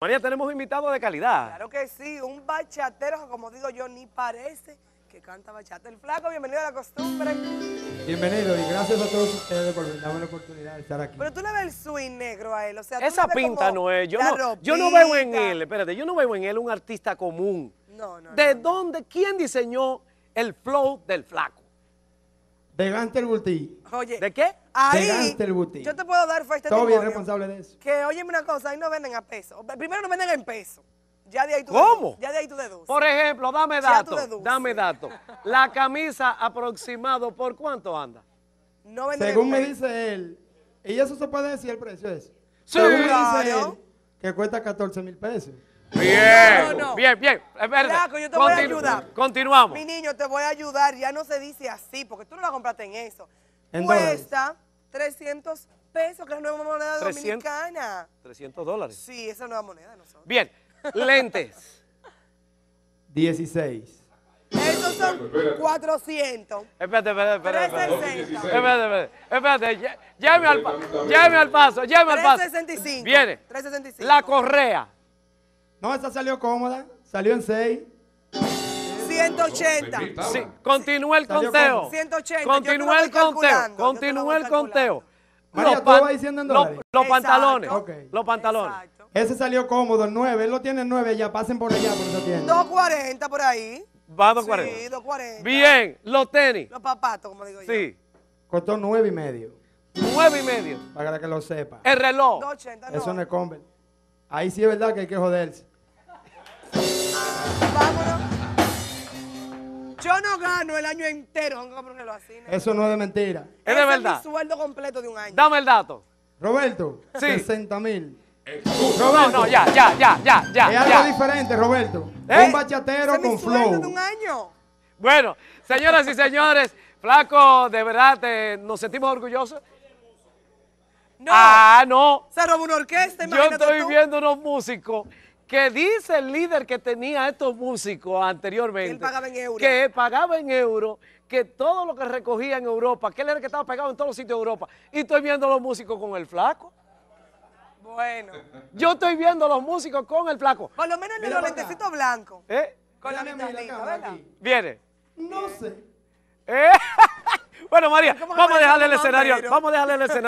María, tenemos invitado de calidad. Claro que sí, un bachatero, como digo yo, ni parece que canta bachata. El flaco, bienvenido a la costumbre. Bienvenido y gracias a todos ustedes por darme la oportunidad de estar aquí. Pero tú le ves el swing negro a él, o sea, Esa pinta no es, yo no, yo no veo en él, espérate, yo no veo en él un artista común. No, no, ¿De dónde, quién diseñó el flow del flaco? De el Boutique. Oye. ¿De qué? Ahí, de el Boutique. Yo te puedo dar fe. este Todo bien, responsable de eso. Que, oye, una cosa, ahí no venden a peso. Primero no venden en peso. Ya de ahí tú ¿Cómo? ya de ahí tú deduces. Por ejemplo, dame dato. Dame dato. La camisa aproximado, ¿por cuánto anda? No venden Según me dice él, y eso se puede decir el precio es. Sí, Según me dice él, que cuesta 14 mil pesos. Bien, bien, bien. Flaco, yo te voy a ayudar. Continuamos. Mi niño, te voy a ayudar. Ya no se dice así, porque tú no la compraste en eso. Cuesta 300 pesos, que es la nueva moneda dominicana. 300 dólares. Sí, esa nueva moneda Bien, lentes. 16. Esos son 400. Espérate, espérate, espérate. 360. Espérate, espérate. espérate. al, paso, llame al paso. 365. Viene. 365. La correa. No, esa salió cómoda. Salió en 6. 180. continúa el conteo. 180. Continúa el conteo. Continúa el conteo. María, tú diciendo en los pantalones. Los pantalones. Ese salió cómodo, el 9. Él lo tiene el 9 ya. Pasen por allá por lo tienen. 240 por ahí. Va a 240. Sí, 240. Bien, los tenis. Los papatos, como digo yo. Sí, Costó 9 y medio. 9 y medio. Para que lo sepa. El reloj. Eso no es Converse. Ahí sí es verdad que hay que joderse. Vámonos. Yo no gano el año entero, Eso no es de mentira. Es de verdad. Es sueldo completo de un año. Dame el dato. Roberto, sí. 60 mil. No, no, ya, ya, ya, ya, ya. Es algo diferente, Roberto. ¿Eh? Un bachatero con mi flow. de un año. Bueno, señoras y señores, Flaco, de verdad, nos sentimos orgullosos. Ah, no. Se robó una orquesta, Yo estoy viendo unos músicos que dice el líder que tenía estos músicos anteriormente. Él pagaba en euros. Que pagaba en euros, que todo lo que recogía en Europa, que él era el que estaba pegado en todos los sitios de Europa. Y estoy viendo a los músicos con el flaco. Bueno. Yo estoy viendo a los músicos con el flaco. Por lo menos en los lentecitos blancos. ¿Eh? Con la mentalita, ¿verdad? Viene. No sé. ¿Eh? bueno, María, vamos a, dejarle el escenario, vamos a dejarle el escenario.